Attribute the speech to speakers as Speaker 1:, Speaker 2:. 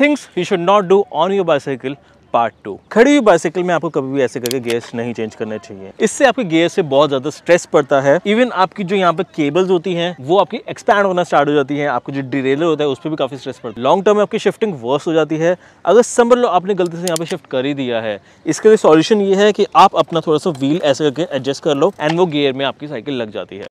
Speaker 1: things you should not do on your bicycle part two खड़ी हुई bicycle में आपको कभी भी ऐसे करके गियर्स नहीं चेंज करने चाहिए इससे आपके गेयर से बहुत ज्यादा स्ट्रेस पड़ता है इवन आपकी जो यहाँ पे केबल्स होती हैं वो आपकी एक्सपैंड होना स्टार्ट हो जाती है आपको जो डिरेलर होता है उस पर भी काफी स्ट्रेस पड़ता है लॉन्ग टर्म में आपकी शिफ्टिंग वर्स हो जाती है अगर समझ लो आपने गलती से यहाँ पे शिफ्ट कर ही दिया है इसके लिए सॉल्यूशन ये है कि आप अपना थोड़ा सा व्हील ऐसे करके एडजस्ट कर लो एंड वो गियर में आपकी साइकिल लग जाती है